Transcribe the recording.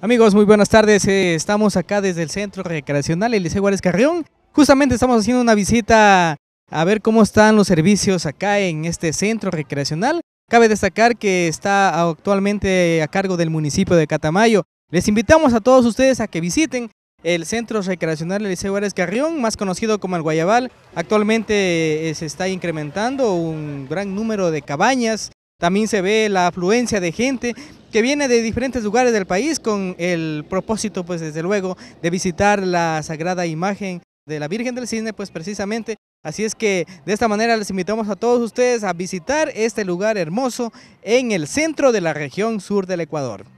Amigos, muy buenas tardes. Eh, estamos acá desde el Centro Recreacional Eliseo Juárez Carrión. Justamente estamos haciendo una visita a ver cómo están los servicios acá en este centro recreacional. Cabe destacar que está actualmente a cargo del municipio de Catamayo. Les invitamos a todos ustedes a que visiten el Centro Recreacional Eliseo Juárez Carrión, más conocido como el Guayabal. Actualmente eh, se está incrementando un gran número de cabañas. También se ve la afluencia de gente que viene de diferentes lugares del país con el propósito, pues desde luego, de visitar la sagrada imagen de la Virgen del Cisne, pues precisamente. Así es que de esta manera les invitamos a todos ustedes a visitar este lugar hermoso en el centro de la región sur del Ecuador.